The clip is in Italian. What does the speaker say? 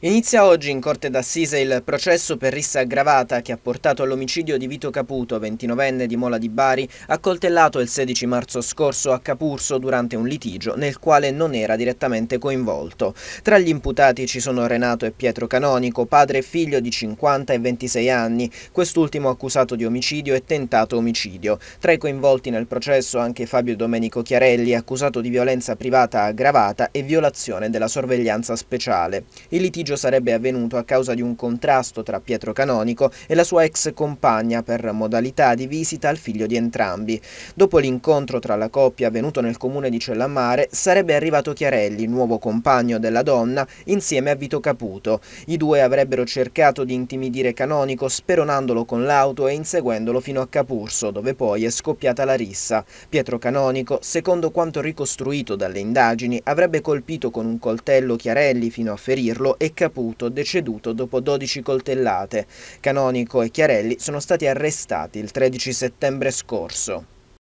Inizia oggi in Corte d'Assise il processo per rissa aggravata che ha portato all'omicidio di Vito Caputo, 29enne di Mola di Bari, accoltellato il 16 marzo scorso a Capurso durante un litigio nel quale non era direttamente coinvolto. Tra gli imputati ci sono Renato e Pietro Canonico, padre e figlio di 50 e 26 anni, quest'ultimo accusato di omicidio e tentato omicidio. Tra i coinvolti nel processo anche Fabio Domenico Chiarelli, accusato di violenza privata aggravata e violazione della sorveglianza speciale. Il litigio litigio sarebbe avvenuto a causa di un contrasto tra Pietro Canonico e la sua ex compagna per modalità di visita al figlio di entrambi. Dopo l'incontro tra la coppia avvenuto nel comune di Cellammare, sarebbe arrivato Chiarelli, nuovo compagno della donna, insieme a Vito Caputo. I due avrebbero cercato di intimidire Canonico speronandolo con l'auto e inseguendolo fino a Capurso, dove poi è scoppiata la rissa. Pietro Canonico, secondo quanto ricostruito dalle indagini, avrebbe colpito con un coltello Chiarelli fino a ferirlo e Caputo, deceduto dopo 12 coltellate. Canonico e Chiarelli sono stati arrestati il 13 settembre scorso.